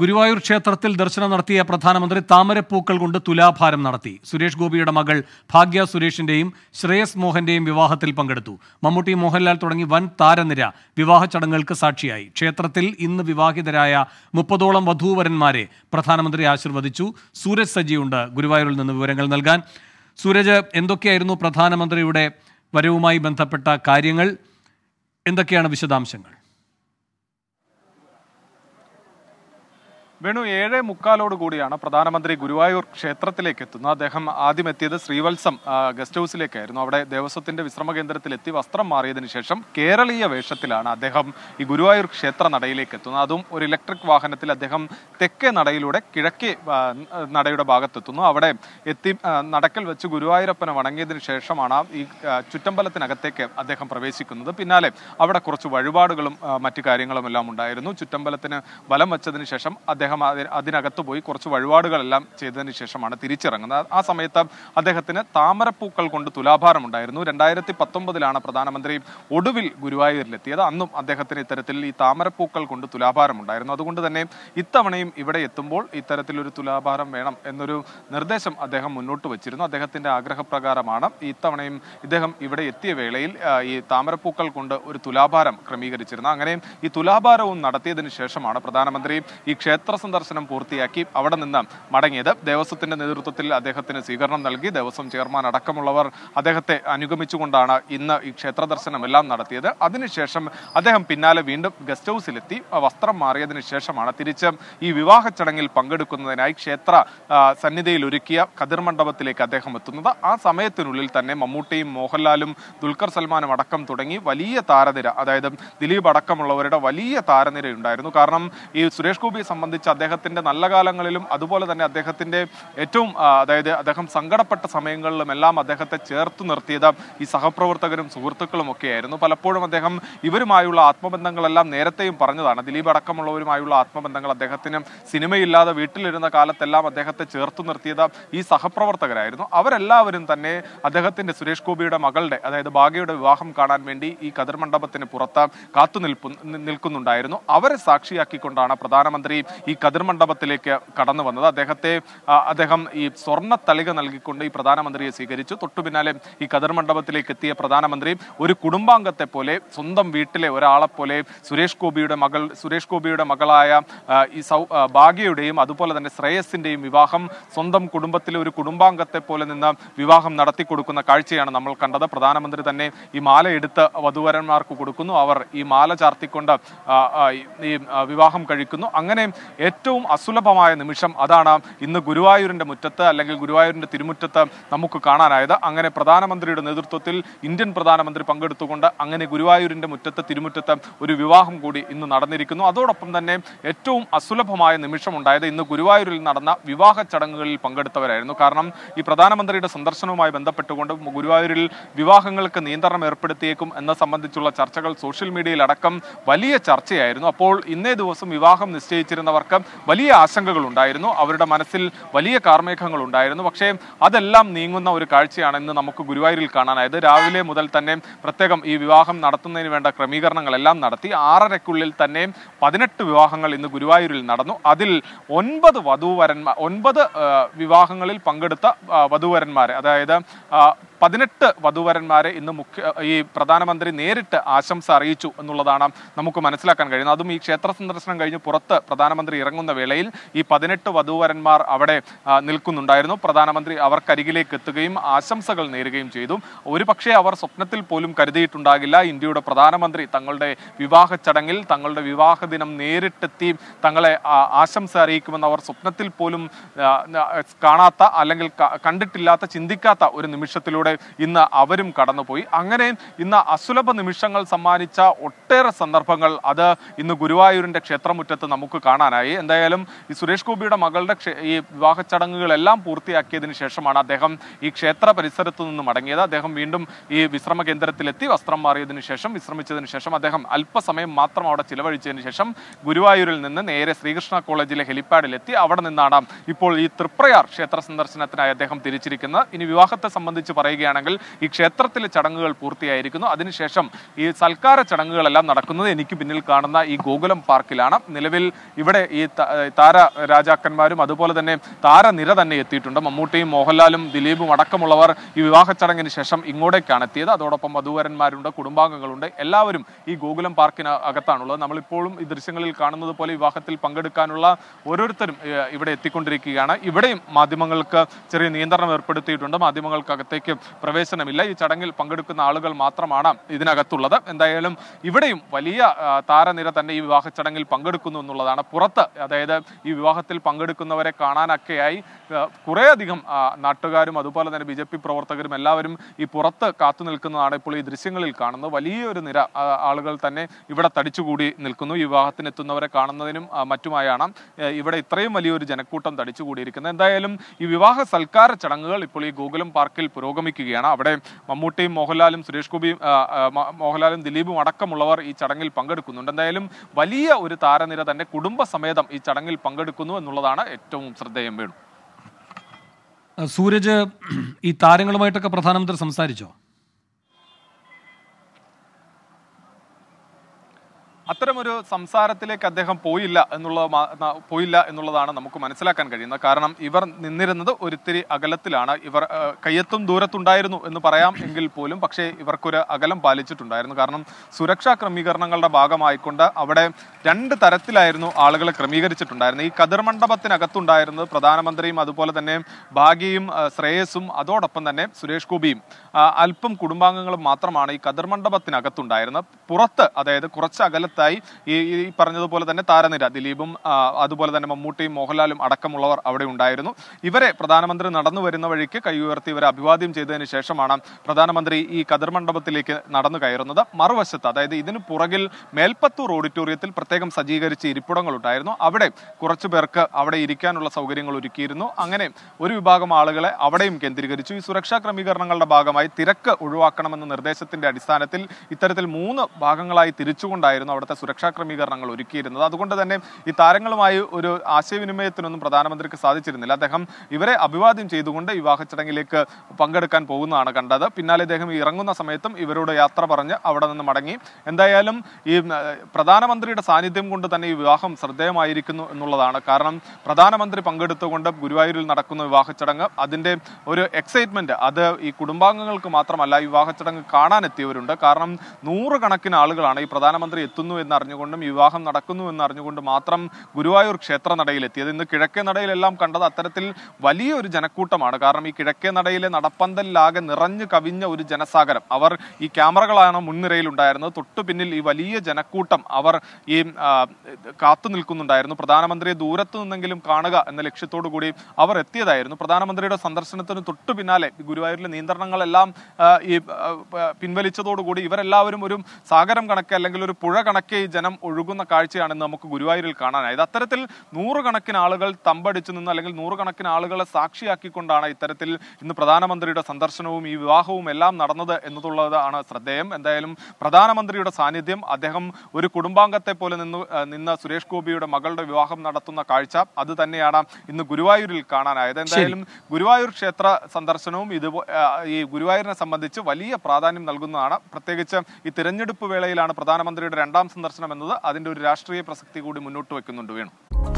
ഗുരുവായൂർ ക്ഷേത്രത്തിൽ ദർശനം നടത്തിയ പ്രധാനമന്ത്രി താമരപ്പൂക്കൾ കൊണ്ട് തുലാഭാരം നടത്തി സുരേഷ് ഗോപിയുടെ മകൾ ഭാഗ്യ സുരേഷിന്റെയും ശ്രേയസ് മോഹന്റെയും വിവാഹത്തിൽ പങ്കെടുത്തു മമ്മൂട്ടി മോഹൻലാൽ തുടങ്ങി വൻ താരനിര വിവാഹ ചടങ്ങുകൾക്ക് സാക്ഷിയായി ക്ഷേത്രത്തിൽ ഇന്ന് വിവാഹിതരായ മുപ്പതോളം വധൂവരന്മാരെ പ്രധാനമന്ത്രി ആശീർവദിച്ചു സൂരജ് സജിയുണ്ട് ഗുരുവായൂരിൽ നിന്ന് വിവരങ്ങൾ നൽകാൻ സൂരജ് എന്തൊക്കെയായിരുന്നു പ്രധാനമന്ത്രിയുടെ വരവുമായി ബന്ധപ്പെട്ട കാര്യങ്ങൾ എന്തൊക്കെയാണ് വിശദാംശങ്ങൾ വേണു ഏഴേ മുക്കാലോട് കൂടിയാണ് പ്രധാനമന്ത്രി ഗുരുവായൂർ ക്ഷേത്രത്തിലേക്ക് എത്തുന്നത് അദ്ദേഹം ആദ്യം എത്തിയത് ശ്രീവത്സം ഗസ്റ്റ് ഹൗസിലേക്കായിരുന്നു അവിടെ ദേവസ്വത്തിന്റെ വിശ്രമ കേന്ദ്രത്തിൽ എത്തി വസ്ത്രം മാറിയതിനു ശേഷം കേരളീയ വേഷത്തിലാണ് അദ്ദേഹം ഈ ഗുരുവായൂർ ക്ഷേത്ര നടയിലേക്ക് എത്തുന്നത് അതും ഒരു ഇലക്ട്രിക് വാഹനത്തിൽ അദ്ദേഹം തെക്കേ നടയിലൂടെ കിഴക്കേ നടയുടെ ഭാഗത്തെത്തുന്നു അവിടെ എത്തി നടക്കൽ വെച്ച് ഗുരുവായൂരപ്പനെ വണങ്ങിയതിനു ശേഷമാണ് ഈ ചുറ്റമ്പലത്തിനകത്തേക്ക് അദ്ദേഹം പ്രവേശിക്കുന്നത് പിന്നാലെ അവിടെ കുറച്ച് വഴിപാടുകളും മറ്റു കാര്യങ്ങളും എല്ലാം ഉണ്ടായിരുന്നു ചുറ്റമ്പലത്തിന് വലം വച്ചതിന് ശേഷം അദ്ദേഹം അദ്ദേഹം അതിനകത്ത് പോയി കുറച്ച് വഴിപാടുകളെല്ലാം ചെയ്തതിന് ശേഷമാണ് തിരിച്ചിറങ്ങുന്നത് ആ സമയത്ത് അദ്ദേഹത്തിന് താമരപ്പൂക്കൾ കൊണ്ട് തുലാഭാരം ഉണ്ടായിരുന്നു രണ്ടായിരത്തി പത്തൊമ്പതിലാണ് പ്രധാനമന്ത്രി ഒടുവിൽ ഗുരുവായൂരിലെത്തിയത് അന്നും അദ്ദേഹത്തിന് ഇത്തരത്തിൽ ഈ താമരപ്പൂക്കൾ കൊണ്ട് തുലാഭാരം ഉണ്ടായിരുന്നു അതുകൊണ്ട് തന്നെ ഇത്തവണയും ഇവിടെ എത്തുമ്പോൾ ഇത്തരത്തിലൊരു തുലാഭാരം വേണം എന്നൊരു നിർദ്ദേശം അദ്ദേഹം മുന്നോട്ട് വച്ചിരുന്നു അദ്ദേഹത്തിൻ്റെ ആഗ്രഹപ്രകാരമാണ് ഇത്തവണയും ഇദ്ദേഹം ഇവിടെ എത്തിയ വേളയിൽ ഈ താമരപ്പൂക്കൾ കൊണ്ട് ഒരു തുലാഭാരം ക്രമീകരിച്ചിരുന്നത് അങ്ങനെ ഈ തുലാഭാരവും നടത്തിയതിനു ശേഷമാണ് പ്രധാനമന്ത്രി ഈ ക്ഷേത്ര സന്ദർശനം പൂർത്തിയാക്കി അവിടെ നിന്ന് മടങ്ങിയത് ദേവസ്വത്തിന്റെ നേതൃത്വത്തിൽ അദ്ദേഹത്തിന് സ്വീകരണം നൽകി ദേവസ്വം ചെയർമാൻ അടക്കമുള്ളവർ അദ്ദേഹത്തെ അനുഗമിച്ചുകൊണ്ടാണ് ഇന്ന് ഈ ക്ഷേത്ര ദർശനമെല്ലാം എല്ലാം നടത്തിയത് അതിനുശേഷം അദ്ദേഹം പിന്നാലെ വീണ്ടും ഗസ്റ്റ് ഹൗസിലെത്തി വസ്ത്രം മാറിയതിനു ശേഷമാണ് തിരിച്ച് ഈ വിവാഹ ചടങ്ങിൽ പങ്കെടുക്കുന്നതിനായി ക്ഷേത്ര സന്നിധിയിൽ ഒരുക്കിയ കതിർ മണ്ഡപത്തിലേക്ക് അദ്ദേഹം എത്തുന്നത് ആ സമയത്തിനുള്ളിൽ തന്നെ മമ്മൂട്ടിയും മോഹൻലാലും ദുൽഖർ സൽമാനും അടക്കം തുടങ്ങി വലിയ താരനിര അതായത് ദിലീപ് അടക്കമുള്ളവരുടെ വലിയ താരനിര ഉണ്ടായിരുന്നു കാരണം ഈ സുരേഷ് ഗോപിയെ സംബന്ധിച്ച് അദ്ദേഹത്തിൻ്റെ നല്ല കാലങ്ങളിലും അതുപോലെ തന്നെ അദ്ദേഹത്തിൻ്റെ ഏറ്റവും അതായത് അദ്ദേഹം സങ്കടപ്പെട്ട സമയങ്ങളിലും എല്ലാം അദ്ദേഹത്തെ ചേർത്ത് നിർത്തിയത് ഈ സഹപ്രവർത്തകരും സുഹൃത്തുക്കളും ഒക്കെയായിരുന്നു പലപ്പോഴും അദ്ദേഹം ഇവരുമായുള്ള ആത്മബന്ധങ്ങളെല്ലാം നേരത്തെയും പറഞ്ഞതാണ് ദിലീപ് അടക്കമുള്ളവരുമായുള്ള ആത്മബന്ധങ്ങൾ അദ്ദേഹത്തിന് സിനിമയില്ലാതെ വീട്ടിലിരുന്ന കാലത്തെല്ലാം അദ്ദേഹത്തെ ചേർത്ത് നിർത്തിയത് ഈ സഹപ്രവർത്തകരായിരുന്നു അവരെല്ലാവരും തന്നെ അദ്ദേഹത്തിൻ്റെ സുരേഷ് ഗോപിയുടെ മകളുടെ അതായത് ഭാഗ്യയുടെ വിവാഹം കാണാൻ വേണ്ടി ഈ കതിർ മണ്ഡപത്തിന് പുറത്ത് കാത്തു നിൽപ്പു നിൽക്കുന്നുണ്ടായിരുന്നു അവരെ സാക്ഷിയാക്കിക്കൊണ്ടാണ് പ്രധാനമന്ത്രി ഈ ഈ കതിർ മണ്ഡപത്തിലേക്ക് കടന്നു വന്നത് അദ്ദേഹത്തെ അദ്ദേഹം ഈ സ്വർണ്ണ തളിക നൽകിക്കൊണ്ട് ഈ പ്രധാനമന്ത്രിയെ സ്വീകരിച്ചു തൊട്ടു പിന്നാലെ ഈ കതിർ മണ്ഡപത്തിലേക്ക് എത്തിയ പ്രധാനമന്ത്രി ഒരു കുടുംബാംഗത്തെ പോലെ സ്വന്തം വീട്ടിലെ ഒരാളെ പോലെ സുരേഷ് ഗോപിയുടെ മകൾ സുരേഷ് ഗോപിയുടെ മകളായ ഈ സൗ ഭാഗ്യയുടെയും അതുപോലെ തന്നെ ശ്രേയസിന്റെയും വിവാഹം സ്വന്തം കുടുംബത്തിലെ ഒരു കുടുംബാംഗത്തെ പോലെ നിന്ന് വിവാഹം നടത്തി കൊടുക്കുന്ന കാഴ്ചയാണ് നമ്മൾ കണ്ടത് പ്രധാനമന്ത്രി തന്നെ ഈ മാല എടുത്ത് വധുവരന്മാർക്ക് കൊടുക്കുന്നു അവർ ഈ മാല ചാർത്തിക്കൊണ്ട് ഈ വിവാഹം കഴിക്കുന്നു അങ്ങനെ ഏറ്റവും അസുലഭമായ നിമിഷം അതാണ് ഇന്ന് ഗുരുവായൂരിൻ്റെ മുറ്റത്ത് അല്ലെങ്കിൽ ഗുരുവായൂരിൻ്റെ തിരുമുറ്റത്ത് നമുക്ക് കാണാനായത് അങ്ങനെ പ്രധാനമന്ത്രിയുടെ നേതൃത്വത്തിൽ ഇന്ത്യൻ പ്രധാനമന്ത്രി പങ്കെടുത്തുകൊണ്ട് അങ്ങനെ ഗുരുവായൂരിൻ്റെ മുറ്റത്ത് തിരുമുറ്റത്ത് ഒരു വിവാഹം കൂടി ഇന്ന് നടന്നിരിക്കുന്നു അതോടൊപ്പം തന്നെ ഏറ്റവും അസുലഭമായ ഉണ്ടായത് ഇന്ന് ഗുരുവായൂരിൽ നടന്ന വിവാഹ ചടങ്ങുകളിൽ പങ്കെടുത്തവരായിരുന്നു കാരണം ഈ പ്രധാനമന്ത്രിയുടെ സന്ദർശനവുമായി ബന്ധപ്പെട്ടുകൊണ്ട് ഗുരുവായൂരിൽ വിവാഹങ്ങൾക്ക് നിയന്ത്രണം ഏർപ്പെടുത്തിയേക്കും എന്ന സംബന്ധിച്ചുള്ള ചർച്ചകൾ സോഷ്യൽ മീഡിയയിലടക്കം വലിയ ചർച്ചയായിരുന്നു അപ്പോൾ ഇന്നേ ദിവസം വിവാഹം നിശ്ചയിച്ചിരുന്നവർക്ക് ജനങ്ങൾക്ക് വലിയ ആശങ്കകളുണ്ടായിരുന്നു അവരുടെ മനസ്സിൽ വലിയ കാർമേഘങ്ങളുണ്ടായിരുന്നു പക്ഷേ അതെല്ലാം നീങ്ങുന്ന ഒരു കാഴ്ചയാണ് ഇന്ന് നമുക്ക് ഗുരുവായൂരിൽ കാണാനായത് രാവിലെ മുതൽ തന്നെ പ്രത്യേകം ഈ വിവാഹം നടത്തുന്നതിന് വേണ്ട ക്രമീകരണങ്ങളെല്ലാം നടത്തി ആറരയ്ക്കുള്ളിൽ തന്നെ പതിനെട്ട് വിവാഹങ്ങൾ ഇന്ന് ഗുരുവായൂരിൽ നടന്നു അതിൽ ഒൻപത് വധൂവരന്മാർ ഒൻപത് വിവാഹങ്ങളിൽ പങ്കെടുത്ത വധുവരന്മാരെ അതായത് പതിനെട്ട് വധുവരന്മാരെ ഇന്ന് മുഖ്യ ഈ പ്രധാനമന്ത്രി നേരിട്ട് ആശംസ അറിയിച്ചു എന്നുള്ളതാണ് നമുക്ക് മനസ്സിലാക്കാൻ കഴിയുന്നത് അതും ഈ ക്ഷേത്ര സന്ദർശനം കഴിഞ്ഞ് പുറത്ത് പ്രധാനമന്ത്രി ഇറങ്ങുന്ന വേളയിൽ ഈ പതിനെട്ട് വധുവരന്മാർ അവിടെ നിൽക്കുന്നുണ്ടായിരുന്നു പ്രധാനമന്ത്രി അവർക്കരികിലേക്ക് എത്തുകയും ആശംസകൾ നേരുകയും ചെയ്തു ഒരു അവർ സ്വപ്നത്തിൽ പോലും കരുതിയിട്ടുണ്ടാകില്ല ഇന്ത്യയുടെ പ്രധാനമന്ത്രി തങ്ങളുടെ വിവാഹ ചടങ്ങിൽ തങ്ങളുടെ വിവാഹ ദിനം നേരിട്ടെത്തി തങ്ങളെ ആശംസ അറിയിക്കുമെന്ന് അവർ സ്വപ്നത്തിൽ പോലും കാണാത്ത അല്ലെങ്കിൽ കണ്ടിട്ടില്ലാത്ത ചിന്തിക്കാത്ത ഒരു നിമിഷത്തിലൂടെ അതിലൂടെ ഇന്ന് അവരും കടന്നുപോയി അങ്ങനെ ഇന്ന് അസുലഭ നിമിഷങ്ങൾ സമ്മാനിച്ച ഒട്ടേറെ സന്ദർഭങ്ങൾ അത് ഇന്ന് ഗുരുവായൂരിൻ്റെ ക്ഷേത്രമുറ്റത്ത് നമുക്ക് കാണാനായി എന്തായാലും ഈ സുരേഷ് ഗോപിയുടെ മകളുടെ ഈ വിവാഹ ചടങ്ങുകളെല്ലാം പൂർത്തിയാക്കിയതിന് ശേഷമാണ് അദ്ദേഹം ഈ ക്ഷേത്ര പരിസരത്ത് നിന്ന് മടങ്ങിയത് അദ്ദേഹം വീണ്ടും ഈ വിശ്രമ കേന്ദ്രത്തിലെത്തി വസ്ത്രം മാറിയതിനു ശേഷം വിശ്രമിച്ചതിന് ശേഷം അദ്ദേഹം അല്പസമയം മാത്രം അവിടെ ചിലവഴിച്ചതിന് ശേഷം ഗുരുവായൂരിൽ നിന്ന് നേരെ ശ്രീകൃഷ്ണ കോളേജിലെ ഹെലിപ്പാഡിലെത്തി അവിടെ നിന്നാണ് ഇപ്പോൾ ഈ തൃപ്രയാർ ക്ഷേത്ര സന്ദർശനത്തിനായി അദ്ദേഹം തിരിച്ചിരിക്കുന്നത് ഇനി വിവാഹത്തെ സംബന്ധിച്ച് പറയുക പറയുകയാണെങ്കിൽ ഈ ക്ഷേത്രത്തിലെ ചടങ്ങുകൾ പൂർത്തിയായിരിക്കുന്നു അതിനുശേഷം ഈ സൽക്കാര ചടങ്ങുകളെല്ലാം നടക്കുന്നത് എനിക്ക് പിന്നിൽ കാണുന്ന ഈ ഗോകുലം പാർക്കിലാണ് നിലവിൽ ഇവിടെ ഈ താര രാജാക്കന്മാരും അതുപോലെ തന്നെ താരനിര തന്നെ എത്തിയിട്ടുണ്ട് മമ്മൂട്ടിയും മോഹൻലാലും ദിലീപും അടക്കമുള്ളവർ ഈ വിവാഹ ചടങ്ങിന് ശേഷം ഇങ്ങോട്ടേക്കാണ് എത്തിയത് അതോടൊപ്പം വധൂവരന്മാരുണ്ട് കുടുംബാംഗങ്ങളുണ്ട് എല്ലാവരും ഈ ഗോകുലം പാർക്കിന് അകത്താണുള്ളത് നമ്മളിപ്പോഴും ഈ ദൃശ്യങ്ങളിൽ കാണുന്നത് പോലെ വിവാഹത്തിൽ പങ്കെടുക്കാനുള്ള ഓരോരുത്തരും ഇവിടെ എത്തിക്കൊണ്ടിരിക്കുകയാണ് ഇവിടെയും മാധ്യമങ്ങൾക്ക് ചെറിയ നിയന്ത്രണം ഏർപ്പെടുത്തിയിട്ടുണ്ട് മാധ്യമങ്ങൾക്കകത്തേക്ക് പ്രവേശനമില്ല ഈ ചടങ്ങിൽ പങ്കെടുക്കുന്ന ആളുകൾ മാത്രമാണ് ഇതിനകത്തുള്ളത് എന്തായാലും ഇവിടെയും വലിയ താരനിര തന്നെ ഈ വിവാഹ ചടങ്ങിൽ പങ്കെടുക്കുന്നു എന്നുള്ളതാണ് പുറത്ത് അതായത് ഈ വിവാഹത്തിൽ പങ്കെടുക്കുന്നവരെ കാണാനൊക്കെയായി കുറേയധികം നാട്ടുകാരും അതുപോലെ തന്നെ ബി ജെ പി പ്രവർത്തകരും എല്ലാവരും ഈ പുറത്ത് കാത്തു നിൽക്കുന്നതാണ് ഇപ്പോൾ ഈ ദൃശ്യങ്ങളിൽ കാണുന്നത് വലിയൊരു നിര ആളുകൾ തന്നെ ഇവിടെ തടിച്ചുകൂടി നിൽക്കുന്നു ഈ വിവാഹത്തിനെത്തുന്നവരെ കാണുന്നതിനും മറ്റുമായാണ് ഇവിടെ ഇത്രയും വലിയൊരു ജനക്കൂട്ടം തടിച്ചുകൂടിയിരിക്കുന്നത് എന്തായാലും ഈ വിവാഹ സൽക്കാര ചടങ്ങുകൾ ഇപ്പോൾ ഈ ഗോകുലം പാർക്കിൽ പുരോഗമിക്കും ആരംഭിക്കുകയാണ് അവിടെ മമ്മൂട്ടിയും മോഹൻലാലും സുരേഷ് ഗോപിയും മോഹൻലാലും ദിലീപും അടക്കമുള്ളവർ ഈ ചടങ്ങിൽ പങ്കെടുക്കുന്നുണ്ട് എന്തായാലും വലിയ ഒരു താരനിര തന്നെ കുടുംബസമേതം ഈ ചടങ്ങിൽ പങ്കെടുക്കുന്നു എന്നുള്ളതാണ് ഏറ്റവും ശ്രദ്ധേയം വേണു സൂരജ് ഈ താരങ്ങളുമായിട്ടൊക്കെ പ്രധാനമന്ത്രി സംസാരിച്ചോ അത്തരമൊരു സംസാരത്തിലേക്ക് അദ്ദേഹം പോയില്ല എന്നുള്ള പോയില്ല എന്നുള്ളതാണ് നമുക്ക് മനസ്സിലാക്കാൻ കഴിയുന്നത് കാരണം ഇവർ നിന്നിരുന്നത് ഒരിത്തിരി അകലത്തിലാണ് ഇവർ കയ്യത്തും ദൂരത്തുണ്ടായിരുന്നു എന്ന് പറയാം എങ്കിൽ പോലും പക്ഷേ ഇവർക്കൊരു അകലം പാലിച്ചിട്ടുണ്ടായിരുന്നു കാരണം സുരക്ഷാ ക്രമീകരണങ്ങളുടെ ഭാഗമായിക്കൊണ്ട് അവിടെ രണ്ട് തരത്തിലായിരുന്നു ആളുകളെ ക്രമീകരിച്ചിട്ടുണ്ടായിരുന്നത് ഈ കതിർ മണ്ഡപത്തിനകത്തുണ്ടായിരുന്നത് പ്രധാനമന്ത്രിയും അതുപോലെ തന്നെ ഭാഗ്യയും ശ്രേയസും അതോടൊപ്പം തന്നെ സുരേഷ് ഗോപിയും അല്പം കുടുംബാംഗങ്ങളും മാത്രമാണ് ഈ കതിർ മണ്ഡപത്തിനകത്തുണ്ടായിരുന്നത് പുറത്ത് അതായത് കുറച്ച് അകലത്ത് ഭാഗത്തായി ഈ ഈ പറഞ്ഞതുപോലെ തന്നെ താരനിര ദിലീപും അതുപോലെ തന്നെ മമ്മൂട്ടിയും മോഹൻലാലും അടക്കമുള്ളവർ അവിടെ ഉണ്ടായിരുന്നു ഇവരെ പ്രധാനമന്ത്രി നടന്നു വരുന്ന വഴിക്ക് കൈ ഉയർത്തി ഇവരെ അഭിവാദ്യം ചെയ്തതിന് ശേഷമാണ് പ്രധാനമന്ത്രി ഈ കദർ മണ്ഡപത്തിലേക്ക് നടന്നു കയറുന്നത് മറുവശത്ത് അതായത് ഇതിന് പുറകിൽ മേൽപ്പത്തൂർ ഓഡിറ്റോറിയത്തിൽ പ്രത്യേകം സജ്ജീകരിച്ച ഇരിപ്പിടങ്ങൾ ഉണ്ടായിരുന്നു അവിടെ കുറച്ചു പേർക്ക് അവിടെ ഇരിക്കാനുള്ള സൗകര്യങ്ങൾ ഒരുക്കിയിരുന്നു അങ്ങനെ ഒരു വിഭാഗം ആളുകളെ അവിടെയും കേന്ദ്രീകരിച്ചു ഈ സുരക്ഷാ ക്രമീകരണങ്ങളുടെ ഭാഗമായി തിരക്ക് ഒഴിവാക്കണമെന്ന നിർദ്ദേശത്തിന്റെ അടിസ്ഥാനത്തിൽ ഇത്തരത്തിൽ മൂന്ന് ഭാഗങ്ങളായി തിരിച്ചുകൊണ്ടായിരുന്നു അവിടുത്തെ പര്യാപ്ത സുരക്ഷാ ക്രമീകരണങ്ങൾ ഒരുക്കിയിരുന്നത് അതുകൊണ്ട് തന്നെ ഈ താരങ്ങളുമായി ഒരു ആശയവിനിമയത്തിനൊന്നും പ്രധാനമന്ത്രിക്ക് സാധിച്ചിരുന്നില്ല അദ്ദേഹം ഇവരെ അഭിവാദ്യം ചെയ്തുകൊണ്ട് വിവാഹ ചടങ്ങിലേക്ക് പങ്കെടുക്കാൻ പോകുന്നതാണ് കണ്ടത് പിന്നാലെ അദ്ദേഹം ഇറങ്ങുന്ന സമയത്തും ഇവരോട് യാത്ര പറഞ്ഞ് അവിടെ നിന്ന് മടങ്ങി എന്തായാലും ഈ പ്രധാനമന്ത്രിയുടെ സാന്നിധ്യം കൊണ്ട് തന്നെ ഈ വിവാഹം ശ്രദ്ധേയമായിരിക്കുന്നു എന്നുള്ളതാണ് കാരണം പ്രധാനമന്ത്രി പങ്കെടുത്തുകൊണ്ട് ഗുരുവായൂരിൽ നടക്കുന്ന വിവാഹ ചടങ്ങ് അതിൻ്റെ ഒരു എക്സൈറ്റ്മെൻറ്റ് അത് ഈ കുടുംബാംഗങ്ങൾക്ക് മാത്രമല്ല വിവാഹ ചടങ്ങ് കാണാനെത്തിയവരുണ്ട് കാരണം നൂറുകണക്കിന് ആളുകളാണ് ഈ പ്രധാനമന്ത്രി എത്തുന്നു നടക്കുന്നു എന്നറിഞ്ഞുകൊണ്ടും വിവാഹം നടക്കുന്നു എന്നറിഞ്ഞുകൊണ്ടും മാത്രം ഗുരുവായൂർ ക്ഷേത്ര നടയിലെത്തിയത് ഇന്ന് കിഴക്കേ നടയിലെല്ലാം കണ്ടത് അത്തരത്തിൽ വലിയൊരു ജനക്കൂട്ടമാണ് കാരണം ഈ കിഴക്കേ നടയിലെ നടപ്പന്തലിലാകെ നിറഞ്ഞു കവിഞ്ഞ ഒരു ജനസാഗരം അവർ ഈ ക്യാമറകളാണ് മുൻനിരയിലുണ്ടായിരുന്നത് തൊട്ടു പിന്നിൽ ഈ വലിയ ജനക്കൂട്ടം അവർ ഈ കാത്തു നിൽക്കുന്നുണ്ടായിരുന്നു പ്രധാനമന്ത്രിയെ ദൂരത്തു നിന്നെങ്കിലും കാണുക എന്ന ലക്ഷ്യത്തോടു കൂടി അവർ എത്തിയതായിരുന്നു പ്രധാനമന്ത്രിയുടെ സന്ദർശനത്തിന് തൊട്ടു പിന്നാലെ ഗുരുവായൂരിലെ നിയന്ത്രണങ്ങളെല്ലാം ഈ പിൻവലിച്ചതോടുകൂടി ഇവരെല്ലാവരും ഒരു സാഗരം കണക്ക് അല്ലെങ്കിൽ ഒരു പുഴ കണക്ക് നടക്കെ ജനം ഒഴുകുന്ന കാഴ്ചയാണെന്ന് നമുക്ക് ഗുരുവായൂരിൽ കാണാനായത് അത്തരത്തിൽ നൂറുകണക്കിന് ആളുകൾ തമ്പടിച്ചു നിന്ന് അല്ലെങ്കിൽ നൂറുകണക്കിന് ആളുകളെ സാക്ഷിയാക്കിക്കൊണ്ടാണ് ഇത്തരത്തിൽ ഇന്ന് പ്രധാനമന്ത്രിയുടെ സന്ദർശനവും ഈ വിവാഹവും എല്ലാം നടന്നത് എന്നതുള്ളതാണ് ശ്രദ്ധേയം എന്തായാലും പ്രധാനമന്ത്രിയുടെ സാന്നിധ്യം അദ്ദേഹം ഒരു കുടുംബാംഗത്തെ പോലെ നിന്ന് നിന്ന് സുരേഷ് ഗോപിയുടെ മകളുടെ വിവാഹം നടത്തുന്ന കാഴ്ച അത് തന്നെയാണ് ഇന്ന് ഗുരുവായൂരിൽ കാണാനായത് എന്തായാലും ഗുരുവായൂർ ക്ഷേത്ര സന്ദർശനവും ഇത് ഈ ഗുരുവായൂരിനെ സംബന്ധിച്ച് വലിയ പ്രാധാന്യം നൽകുന്നതാണ് പ്രത്യേകിച്ച് ഈ തിരഞ്ഞെടുപ്പ് വേളയിലാണ് പ്രധാനമന്ത്രിയുടെ രണ്ടാം സന്ദർശനം എന്നത് അതിൻ്റെ ഒരു രാഷ്ട്രീയ പ്രസക്തി കൂടി മുന്നോട്ട് വെക്കുന്നുണ്ട് വേണം